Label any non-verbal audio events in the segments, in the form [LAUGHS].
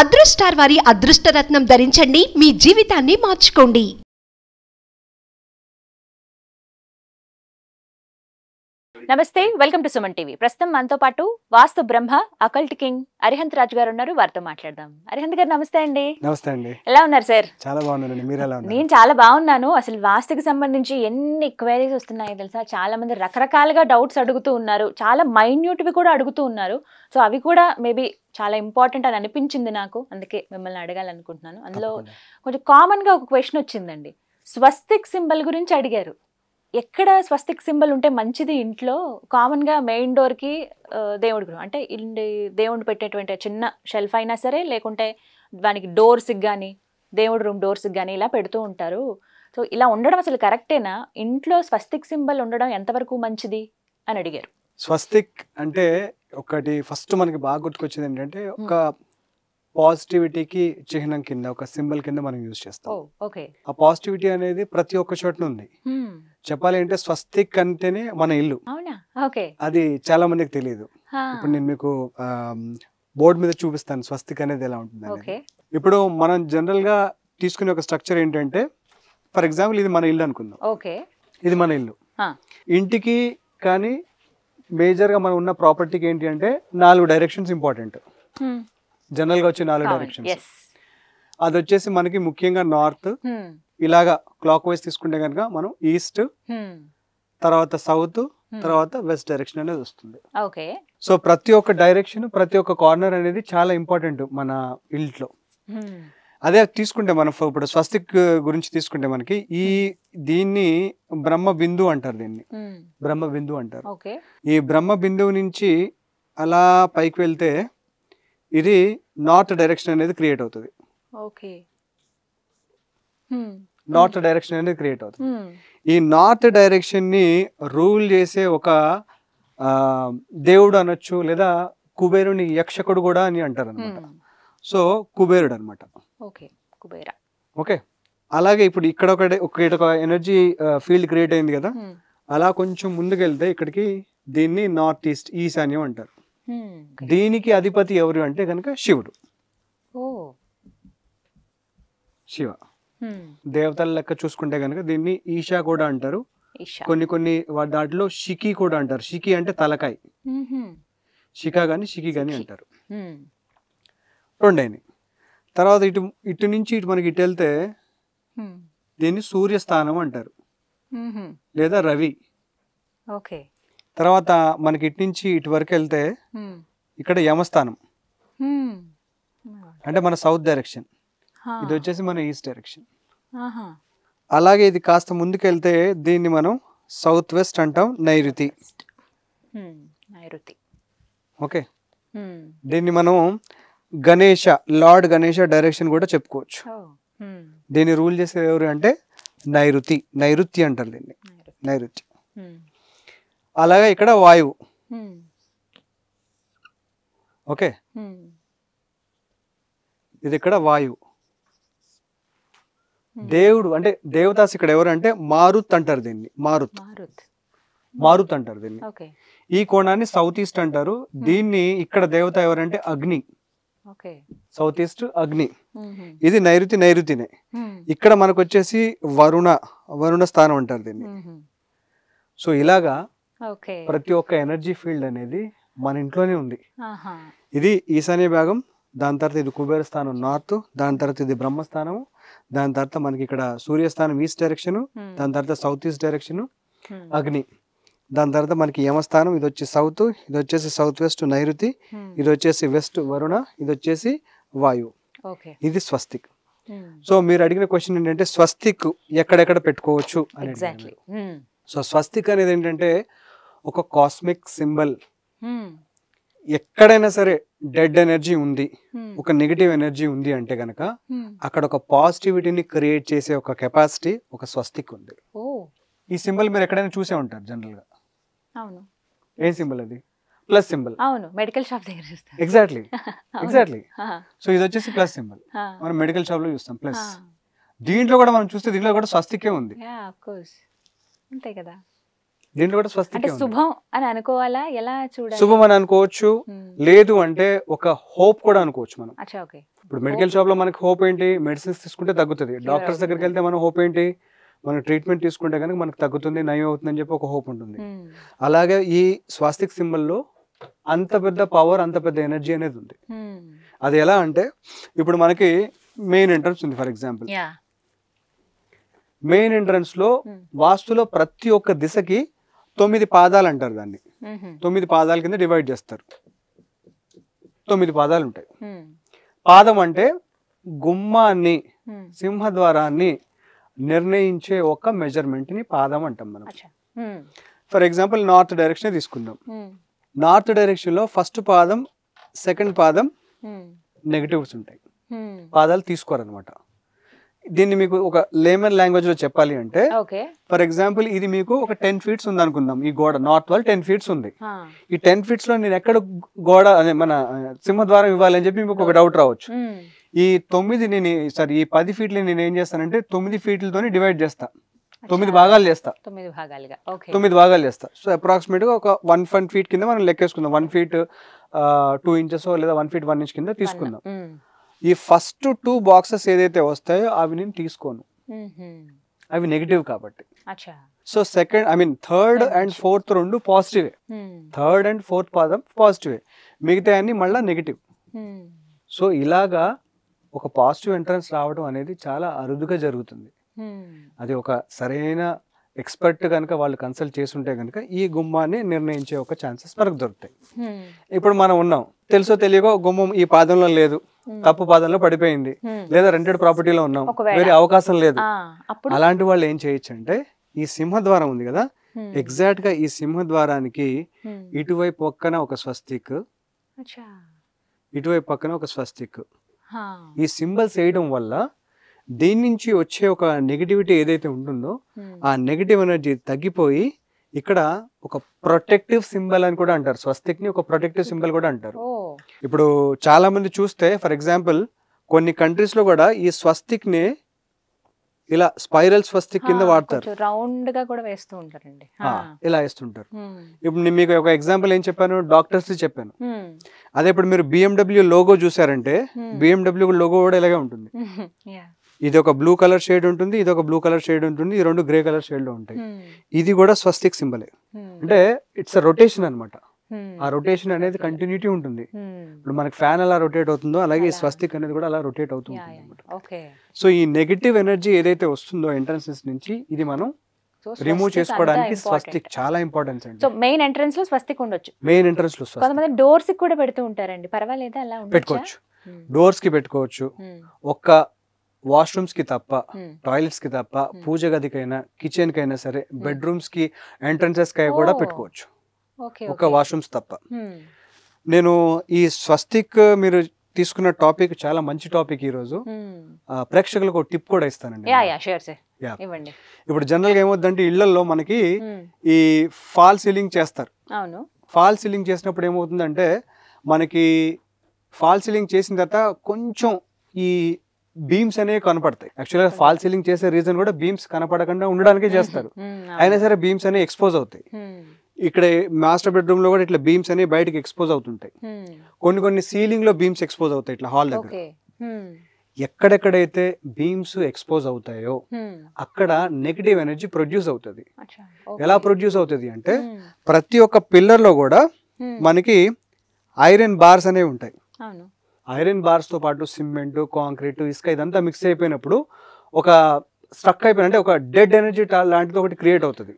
అదృష్టార్ వారి అదృష్టరత్నం ధరించండి మీ జీవితాన్ని మార్చుకోండి నమస్తే వెల్కమ్ టు సుమన్ టీవీ ప్రస్తుతం మనతో పాటు వాస్తు బ్రహ్మ అకల్ట్ కింగ్ అరిహంత్ రాజు గారు ఉన్నారు వారితో మాట్లాడదాం అరిహంత్ గారు నమస్తే అండి నమస్తే అండి ఎలా ఉన్నారు సార్ చాలా బాగున్నాను మీరు ఎలా నేను చాలా బాగున్నాను అసలు వాస్తుకి సంబంధించి ఎన్ని క్వైరీస్ వస్తున్నాయో తెలుసా చాలా మంది రకరకాలుగా డౌట్స్ అడుగుతూ ఉన్నారు చాలా మైన్యూట్వి కూడా అడుగుతూ ఉన్నారు సో అవి కూడా మేబీ చాలా ఇంపార్టెంట్ అని అనిపించింది నాకు అందుకే మిమ్మల్ని అడగాలనుకుంటున్నాను అందులో కొంచెం కామన్గా ఒక క్వశ్చన్ వచ్చిందండి స్వస్తిక్ సింబల్ గురించి అడిగారు ఎక్కడ స్వస్తిక్ సింబల్ ఉంటే మంచిది ఇంట్లో కామన్గా మెయిన్ డోర్కి దేవుడి గృహం అంటే ఇండి దేవుడు పెట్టేటువంటి చిన్న షెల్ఫ్ అయినా సరే లేకుంటే దానికి డోర్స్కి కానీ దేవుడి రూమ్ డోర్స్కి కానీ ఇలా పెడుతూ ఉంటారు సో ఇలా ఉండడం అసలు కరెక్టేనా ఇంట్లో స్వస్తిక్ సింబల్ ఉండడం ఎంతవరకు మంచిది అని అడిగారు స్వస్తిక్ అంటే ఒకటి ఫస్ట్ మనకి బాగా గుర్తుకొచ్చింది ఏంటంటే ఒక పాజిటివిటీకి చిహ్నం కింద ఒక సింబల్ కింద మనం యూజ్ చేస్తాం ఆ పాజిటివిటీ అనేది ప్రతి ఒక్క చోట ఉంది చెప్పాలి అంటే స్వస్తిక్ అంటేనే మన ఇల్లు అది చాలా మందికి తెలియదు ఇప్పుడు నేను మీకు బోర్డు మీద చూపిస్తాను స్వస్తిక్ అనేది ఎలా ఉంటుంది ఇప్పుడు మనం జనరల్ గా తీసుకునే ఒక స్ట్రక్చర్ ఏంటంటే ఫర్ ఎగ్జాంపుల్ ఇది మన ఇల్లు అనుకుందాం ఓకే ఇది మన ఇల్లు ఇంటికి కానీ మేజర్ గా మనం ఉన్న ప్రాపర్టీకి ఏంటి అంటే నాలుగు డైరెక్షన్స్ ఇంపార్టెంట్ జనరల్ గా వచ్చే నాలుగు డైరెక్షన్ అది వచ్చేసి మనకి ముఖ్యంగా నార్త్ ఇలాగా క్లాక్ వైజ్ తీసుకుంటే కనుక మనం ఈస్ట్ తర్వాత సౌత్ తర్వాత వెస్ట్ డైరెక్షన్ అనేది వస్తుంది ఓకే సో ప్రతి ఒక్క డైరెక్షన్ ప్రతి ఒక్క కార్నర్ అనేది చాలా ఇంపార్టెంట్ మన ఇంట్లో అదే తీసుకుంటే మనం ఇప్పుడు స్వస్తిక్ గురించి తీసుకుంటే మనకి ఈ దీన్ని బ్రహ్మ బిందు అంటారు దీన్ని బ్రహ్మ బిందు అంటారు ఈ బ్రహ్మ బిందువు నుంచి అలా పైకి వెళ్తే ఇది నార్త్ డైరెక్షన్ అనేది క్రియేట్ అవుతుంది ఓకే నార్త్ డైరెక్షన్ అనేది క్రియేట్ అవుతుంది ఈ నార్త్ డైరెక్షన్ని రూల్ చేసే ఒక దేవుడు అనొచ్చు లేదా కుబేరుని యక్షకుడు కూడా అని అంటారు అనమాట సో కుబేరుడు అనమాట ఓకే అలాగే ఇప్పుడు ఇక్కడ ఇక్కడ ఒక ఎనర్జీ ఫీల్డ్ క్రియేట్ అయింది కదా అలా కొంచెం ముందుకెళ్తే ఇక్కడికి దీన్ని నార్త్ ఈస్ట్ ఈశాన్యం అంటారు దీనికి అధిపతి ఎవరు అంటే కనుక శివుడు శివ దేవతల లెక్క చూసుకుంటే కనుక దీన్ని ఈషా కూడా అంటారు కొన్ని కొన్ని దాంట్లో షికి కూడా అంటారు షికి అంటే తలకాయ షికా గాని షికి గాని అంటారు రెండైన తర్వాత ఇటు ఇటు నుంచి ఇటు మనకి ఇటు వెళ్తే దీన్ని సూర్యస్థానం అంటారు లేదా రవి ఓకే తర్వాత మనకి ఇటు నుంచి ఇటు వరకు వెళ్తే ఇక్కడ యమస్థానం అంటే మన సౌత్ డైరెక్షన్ ఇది వచ్చేసి మన ఈస్ట్ డైరెక్షన్ అలాగే ఇది కాస్త ముందుకెళ్తే దీన్ని మనం సౌత్ వెస్ట్ అంటాం నైరుతి నైరుతి ఓకే దీన్ని మనం గణేష లార్డ్ గణేష డైరెక్షన్ కూడా చెప్పుకోవచ్చు దీన్ని రూల్ చేసేది ఎవరు అంటే నైరుతి నైరుతి అంటారు దీన్ని నైరుతి అలాగే ఇక్కడ వాయువు ఓకే ఇది ఇక్కడ వాయువు దేవుడు అంటే దేవతాస్ ఇక్కడ ఎవరు అంటే మారుత్ అంటారు దీన్ని మారుత్ మారుత్ అంటారు దీన్ని ఈ కోణాన్ని సౌత్ ఈస్ట్ అంటారు దీన్ని ఇక్కడ దేవత ఎవరంటే అగ్ని సౌత్ ఈస్ట్ అగ్ని ఇది నైరుతి నైరుతినే ఇక్కడ మనకు వచ్చేసి వరుణ వరుణ స్థానం అంటారు దీన్ని సో ఇలాగా ప్రతి ఒక్క ఎనర్జీ ఫీల్డ్ అనేది మన ఇంట్లోనే ఉంది ఇది ఈశాన్య భాగం దాని తర్వాత ఇది కుబేర స్థానం నార్త్ దాని తర్వాత ఇది బ్రహ్మస్థానం దాని తర్వాత మనకి ఇక్కడ సూర్యస్థానం ఈస్ట్ డైరెక్షన్ దాని తర్వాత సౌత్ ఈస్ట్ డైరెక్షన్ అగ్ని దాని తర్వాత మనకి యమస్థానం ఇది వచ్చి సౌత్ ఇది వచ్చేసి సౌత్ వెస్ట్ నైరుతి ఇది వచ్చేసి వెస్ట్ వరుణ ఇది వచ్చేసి వాయు ఇది స్వస్తిక్ సో మీరు అడిగిన క్వశ్చన్ ఏంటంటే స్వస్తిక్ ఎక్కడెక్కడ పెట్టుకోవచ్చు సో స్వస్తిక్ అనేది ఏంటంటే ఒక కాస్మిక్ సింబల్ hmm. ఎక్కడైనా సరే డెడ్ ఎనర్జీ ఉంది hmm. ఒక నెగిటివ్ ఎనర్జీ ఉంది అంటే గనక hmm. అక్కడ ఒక పాజిటివిటీని క్రియేట్ చేసే ఒక కెపాసిటీ ఒక స్వస్తిక్ ఉంది ఈ సింబల్ మీరు ఎక్కడైనా చూసే ఉంటారు జనరల్ గా అవును ఏ సింబల్ అది ప్లస్ సింబల్ అవును మెడికల్ షాప్ దగ్గర చూస్తాం ఎగ్జాక్ట్లీ ఎగ్జాక్ట్లీ సో ఇది వచ్చేసి ప్లస్ సింబల్ మనం మెడికల్ షాప్ లో చూస్తాం ప్లస్ దీంట్లో కూడా మనం చూస్తే దీంట్లో కూడా స్వస్తికే ఉంది అంతే కదా శుభం అని అనుకోవచ్చు hmm. లేదు అంటే ఒక హోప్ కూడా అనుకోవచ్చు మనం ఇప్పుడు మెడికల్ షాప్ లో మనకి హోప్ ఏంటి మెడిసిన్స్ తీసుకుంటే తగ్గుతుంది డాక్టర్స్ దగ్గరికి వెళ్తే మనం హోప్ ఏంటి మనం ట్రీట్మెంట్ తీసుకుంటే కనుక మనకు తగ్గుతుంది నయం అవుతుందని చెప్పి ఒక హోప్ ఉంటుంది hmm. అలాగే ఈ స్వాస్తిక్ లో అంత పెద్ద పవర్ అంత పెద్ద ఎనర్జీ అనేది ఉంది hmm. అది ఎలా అంటే ఇప్పుడు మనకి మెయిన్ ఎంట్రన్స్ ఉంది ఫర్ ఎగ్జాంపుల్ మెయిన్ ఎంట్రన్స్ లో వాస్తులో ప్రతి ఒక్క దిశకి తొమ్మిది పాదాలు అంటారు దాన్ని తొమ్మిది పాదాల కింద డివైడ్ చేస్తారు తొమ్మిది పాదాలు ఉంటాయి పాదం అంటే గుమ్మాన్ని సింహద్వారాన్ని నిర్ణయించే ఒక మెజర్మెంట్ని పాదం అంటాం మనం ఫర్ ఎగ్జాంపుల్ నార్త్ డైరెక్షన్ తీసుకుందాం నార్త్ డైరెక్షన్లో ఫస్ట్ పాదం సెకండ్ పాదం నెగటివ్స్ ఉంటాయి పాదాలు తీసుకోరనమాట దీన్ని మీకు ఒక లేమన్ లాంగ్వేజ్ లో చెప్పాలి అంటే ఫర్ ఎగ్జాంపుల్ ఇది మీకు ఒక టెన్ ఫీట్స్ ఉంది అనుకుందాం ఈ గోడ నార్త్ వాల్ టెన్ ఫీట్స్ ఉంది ఈ టెన్ ఫీట్స్ లో నేను ఎక్కడ గోడ అదే మన సింహద్వారం ఇవ్వాలని చెప్పి మీకు ఒక డౌట్ రావచ్చు ఈ తొమ్మిది నేను సారీ ఈ పది ఫీట్లు నేను ఏం చేస్తానంటే తొమ్మిది ఫీట్లతోని డివైడ్ చేస్తా తొమ్మిది భాగాలు చేస్తా తొమ్మిది భాగాలుగా తొమ్మిది భాగాలు చేస్తా సో అప్రాక్సిమేట్ గా ఒక వన్ ఫన్ ఫీట్ కింద మనం లెక్కేసుకుందాం వన్ ఫీట్ టూ ఇంచెస్ లేదా వన్ ఫీట్ వన్ ఇంచ్ కింద తీసుకుందాం ఈ ఫస్ట్ టూ బాక్సెస్ ఏదైతే వస్తాయో అవి నేను తీసుకోను అవి నెగిటివ్ కాబట్టి so second I mean third and fourth రెండు పాజిటివ్ థర్డ్ అండ్ ఫోర్త్ పాదం పాజిటివ్ మిగతా అన్ని మళ్ళీ నెగిటివ్ సో ఇలాగా ఒక పాజిటివ్ ఎంట్రన్స్ రావడం అనేది చాలా అరుదుగా జరుగుతుంది అది ఒక సరైన ఎక్స్పర్ట్ కనుక వాళ్ళు కన్సల్ట్ ఉంటే కనుక ఈ గుమ్మాన్ని నిర్ణయించే ఒక ఛాన్సెస్ మనకు దొరుకుతాయి ఇప్పుడు మనం ఉన్నాం తెలుసో తెలియకో గుమ్మం ఈ పాదంలో లేదు తప్పు పాదంలో పడిపోయింది లేదా రెంటెడ్ ప్రాపర్టీలో ఉన్నాం వేరే అవకాశం లేదు అలాంటి వాళ్ళు ఏం చేయొచ్చు అంటే ఈ సింహద్వారం ఉంది కదా ఎగ్జాక్ట్ గా ఈ సింహద్వారానికి ఇటువైపు పక్కన ఒక స్వస్తిక్ ఇటువైపు పక్కన ఒక స్వస్తిక్ ఈ సింబల్స్ వేయడం వల్ల దీని నుంచి వచ్చే ఒక నెగిటివిటీ ఏదైతే ఉంటుందో hmm. ఆ నెగిటివ్ ఎనర్జీ తగ్గిపోయి ఇక్కడ ఒక ప్రొటెక్టివ్ సింబల్ అని కూడా అంటారు స్వస్తిక్ని ఒక ప్రొటెక్టివ్ సింబల్ కూడా అంటారు ఇప్పుడు చాలా మంది చూస్తే ఫర్ ఎగ్జాంపుల్ కొన్ని కంట్రీస్ లో కూడా ఈ స్వస్తిక్ ని ఇలా స్పైరల్ స్వస్తిక్ కింద వాడతారు రౌండ్ గా కూడా వేస్తూ ఉంటారండి ఇలా వేస్తుంటారు hmm. ఇప్పుడు మీకు ఒక ఎగ్జాంపుల్ ఏం చెప్పాను డాక్టర్స్ చెప్పాను hmm. అదే ఇప్పుడు మీరు బిఎండబ్ల్యూ లోగో చూసారంటే బిఎండబ్ల్యూ లోగో కూడా ఇలాగే ఉంటుంది [LAUGHS] ఇది ఒక బ్లూ కలర్ షేడ్ ఉంటుంది ఇది ఒక బ్లూ కలర్ షేడ్ ఉంటుంది ఈ రెండు గ్రే కలర్ షేడ్ లో ఉంటాయి hmm. ఇది కూడా స్వస్తిక్ సింబలే hmm. అంటే ఇట్స్ రొటేషన్ అనమాట ఆ రొటేషన్ అనేది కంటిన్యూటీ ఉంటుంది hmm. ఇప్పుడు మనకి ఫ్యాన్ అలా రొటేట్ అవుతుందో అలాగే ఈ స్వస్తిక్ అనేది కూడా అలా రొటేట్ అవుతుంది అనమాట సో ఈ నెగిటివ్ ఎనర్జీ ఏదైతే వస్తుందో ఎంట్రన్సెస్ నుంచి ఇది మనం రిమూవ్ చేసుకోవడానికి స్వస్తిక్ చాలా ఇంపార్టెన్స్ అండి సో మెయిన్ ఎంట్రన్స్ లో స్వస్తిక్ ఉండొచ్చు మెయిన్ ఎంట్రన్స్ లో కొంతమంది డోర్స్ కూడా పెడుతూ ఉంటారండి పర్వాలేదు అలా పెట్టుకోవచ్చు డోర్స్ కి పెట్టుకోవచ్చు ఒక్క వాష్రూమ్స్ కి తప్ప టాయిలెట్స్ కి తప్ప పూజ గదికైనా కిచెన్ కైనా సరే బెడ్రూమ్స్ కి ఎంట్రన్సెస్ కై కూడా పెట్టుకోవచ్చు ఒక వాష్రూమ్స్ తప్ప నేను ఈ స్వస్తిక్ మీరు తీసుకున్న టాపిక్ చాలా మంచి టాపిక్ ఈ రోజు ప్రేక్షకులకు టిప్ కూడా ఇస్తానండి ఇప్పుడు జనరల్ గా ఏమవుతుందంటే ఇళ్లలో మనకి ఈ ఫాల్ సీలింగ్ చేస్తారు ఫాల్ సీలింగ్ చేసినప్పుడు ఏమవుతుందంటే మనకి ఫాల్ సీలింగ్ చేసిన తర్వాత కొంచెం ఈ బీమ్స్ అనేవి కనపడతాయి యాక్చువల్గా ఫాల్ సీలింగ్ చేసే రీజన్ కూడా బీమ్స్ కనపడకుండా ఉండడానికే చేస్తారు అయినా సరే బీమ్స్ అనేవి ఎక్స్పోజ్ అవుతాయి ఇక్కడ మాస్టర్ బెడ్రూమ్ లో కూడా ఇట్లా బీమ్స్ అనేవి బయటకు ఎక్స్పోజ్ అవుతుంటాయి కొన్ని కొన్ని సీలింగ్ లో బీమ్స్ ఎక్స్పోజ్ అవుతాయి ఇట్లా హాల్ దగ్గర ఎక్కడెక్కడైతే బీమ్స్ ఎక్స్పోజ్ అవుతాయో అక్కడ నెగిటివ్ ఎనర్జీ ప్రొడ్యూస్ అవుతుంది ఎలా ప్రొడ్యూస్ అవుతుంది అంటే ప్రతి ఒక్క పిల్లర్ లో కూడా మనకి ఐరన్ బార్స్ అనేవి ఉంటాయి ఐరన్ బార్స్తో పాటు సిమెంట్ కాంక్రీట్ ఇసుక ఇదంతా మిక్స్ అయిపోయినప్పుడు ఒక స్ట్రక్ అయిపోయిన అంటే ఒక డెడ్ ఎనర్జీ లాంటిది ఒకటి క్రియేట్ అవుతుంది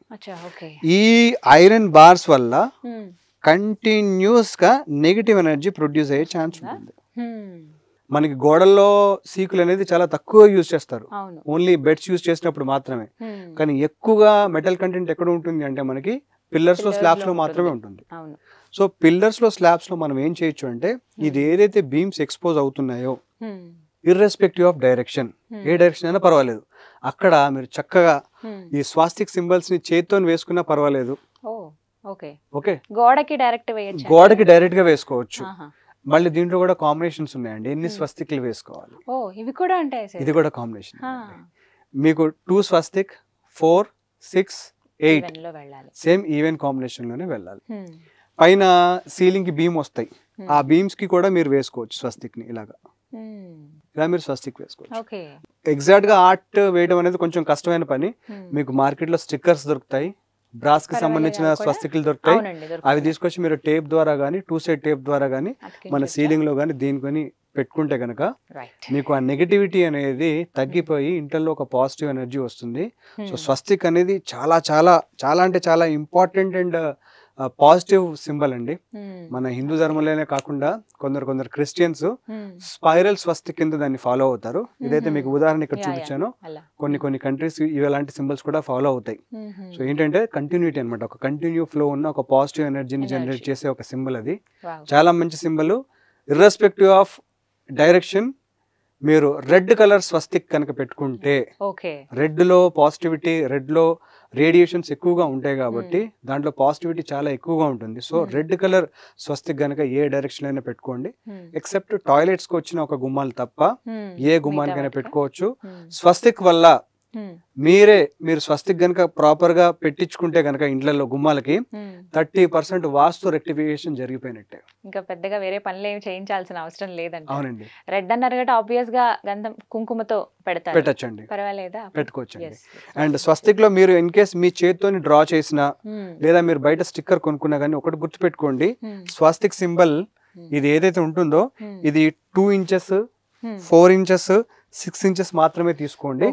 ఈ ఐరన్ బార్స్ వల్ల కంటిన్యూస్ గా నెగిటివ్ ఎనర్జీ ప్రొడ్యూస్ అయ్యే ఛాన్స్ ఉంటుంది మనకి గోడల్లో సీకులు అనేది చాలా తక్కువ యూజ్ చేస్తారు ఓన్లీ బెడ్స్ యూజ్ చేసినప్పుడు మాత్రమే కానీ ఎక్కువగా మెటల్ కంటెంట్ ఎక్కడ ఉంటుంది అంటే మనకి పిల్లర్స్ లో స్లాబ్స్ లో మాత్రమే ఉంటుంది సో పిల్లర్స్లో స్లాబ్స్లో మనం ఏం చేయొచ్చు అంటే hmm. ఇది ఏదైతే బీమ్స్ ఎక్స్పోజ్ అవుతున్నాయో ఇర్రెస్పెక్టివ్ ఆఫ్ డైరెక్షన్ ఏ డైరెక్షన్ అయినా పర్వాలేదు అక్కడ మీరు చక్కగా hmm. ఈ స్వాస్తిక్ సింబల్స్ ని చేతితో వేసుకున్నా పర్వాలేదు ఓకే గోడకి డైరెక్ట్ గోడకి డైరెక్ట్ గా వేసుకోవచ్చు మళ్ళీ దీంట్లో కూడా కాంబినేషన్స్ ఉన్నాయండి ఎన్ని స్వస్తిక్లు hmm. వేసుకోవాలి ఇవి కూడా ఇది కూడా కాంబినేషన్ మీకు two swastik four six eight same even combination లోనే వెళ్ళాలి పైన సీలింగ్ కి బీమ్ వస్తాయి ఆ బీమ్స్ కి కూడా మీరు వేసుకోవచ్చు స్వస్తిక్ ని ఇలాగా ఇలా మీరు స్వస్తిక్ వేసుకోవచ్చు ఎగ్జాక్ట్ గా ఆర్ట్ వేయడం అనేది కొంచెం కష్టమైన పని మీకు మార్కెట్ లో స్టిక్కర్స్ దొరుకుతాయి బ్రాస్ కి సంబంధించిన స్వస్తికలు దొరుకుతాయి అవి తీసుకొచ్చి మీరు టేప్ ద్వారా కానీ టూ సైడ్ టేప్ ద్వారా కానీ మన సీలింగ్ లో కానీ దీనికొని పెట్టుకుంటే కనుక మీకు ఆ నెగటివిటీ అనేది తగ్గిపోయి ఇంటర్లో ఒక పాజిటివ్ ఎనర్జీ వస్తుంది సో స్వస్తిక్ అనేది చాలా చాలా చాలా అంటే చాలా ఇంపార్టెంట్ అండ్ పాజిటివ్ సింబల్ అండి hmm. మన హిందూ ధర్మంలోనే కాకుండా కొందరు కొందరు క్రిస్టియన్స్ hmm. స్పైరల్ స్వస్తి కింద దాన్ని ఫాలో అవుతారు ఇదైతే hmm. మీకు ఉదాహరణ ఇక్కడ చూపించాను కొన్ని కొన్ని కంట్రీస్ ఇలాంటి సింబల్స్ కూడా ఫాలో అవుతాయి సో ఏంటంటే కంటిన్యూటీ అనమాట ఒక కంటిన్యూ ఫ్లో ఉన్న ఒక పాజిటివ్ ఎనర్జీని జనరేట్ చేసే ఒక సింబల్ అది చాలా మంచి సింబల్ ఇర్రెస్పెక్టివ్ ఆఫ్ డైరెక్షన్ మీరు రెడ్ కలర్ స్వస్తిక్ కనుక పెట్టుకుంటే రెడ్ లో పాజిటివిటీ రెడ్ లో రేడియేషన్స్ ఎక్కువగా ఉంటాయి కాబట్టి దాంట్లో పాజిటివిటీ చాలా ఎక్కువగా ఉంటుంది సో రెడ్ కలర్ స్వస్తిక్ గనక ఏ డైరెక్షన్ అయినా పెట్టుకోండి ఎక్సెప్ట్ టాయిలెట్స్ కి వచ్చిన ఒక గుమ్మాలు తప్ప ఏ గుమ్మానికైనా పెట్టుకోవచ్చు స్వస్తిక్ వల్ల Hmm. మీరే మీరు స్వస్తిక్ గనక ప్రాపర్ గా పెట్టించుకుంటే గనక ఇండ్లలో గుమ్మాలకి hmm. Thirty percent Vastu rectification జరిగిపోయినట్టే ఇంకా పెద్దగా వేరే పనులు ఏమి చేయించాల్సిన అవసరం లేదండి అవునండి రెడ్ అన్నారు కదా ఆబ్వియస్ గా గంధం కుంకుమతో పెడతారు పెట్టచ్చండి పర్వాలేదా పెట్టుకోవచ్చు అండ్ స్వస్తిక్ లో మీరు ఇన్ కేస్ మీ చేతితోని డ్రా చేసినా hmm. లేదా మీరు బయట స్టిక్కర్ కొనుక్కున్నా కానీ ఒకటి గుర్తు పెట్టుకోండి స్వస్తిక్ సింబల్ ఇది ఏదైతే ఉంటుందో ఇది two inches four inches six inches మాత్రమే తీసుకోండి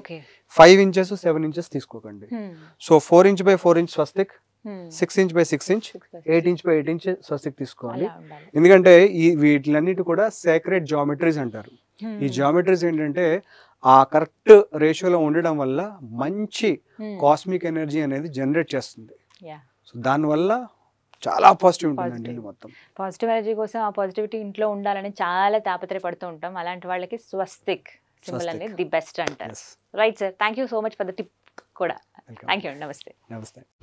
ఫైవ్ ఇంచెస్ సెవెన్ ఇంచెస్ తీసుకోకండి hmm. So four inch by four inch swastik hmm. Six inch by six inch eight inch by eight inch swastik తీసుకోవాలి ఎందుకంటే ఈ వీటిలన్నిటి కూడా సేక్రెట్ జామెట్రీస్ అంటారు ఈ జామెట్రీస్ hmm. ఏంటంటే ఆ కరెక్ట్ రేషియోలో ఉండడం వల్ల మంచి కాస్మిక్ ఎనర్జీ అనేది జనరేట్ చేస్తుంది సో దానివల్ల చాలా పాజిటివ్ ఉంటుందండి మొత్తం పాజిటివ్ ఎనర్జీ కోసం ఆ పాజిటివిటీ ఇంట్లో ఉండాలని చాలా తాపత్రయపడుతూ ఉంటాం అలాంటి వాళ్ళకి స్వస్తిక్ సింబల్ అనేది ది బెస్ట్ అంటారు right sir thank so much for the tip కూడా థ్యాంక్ యూ నమస్తే నమస్తే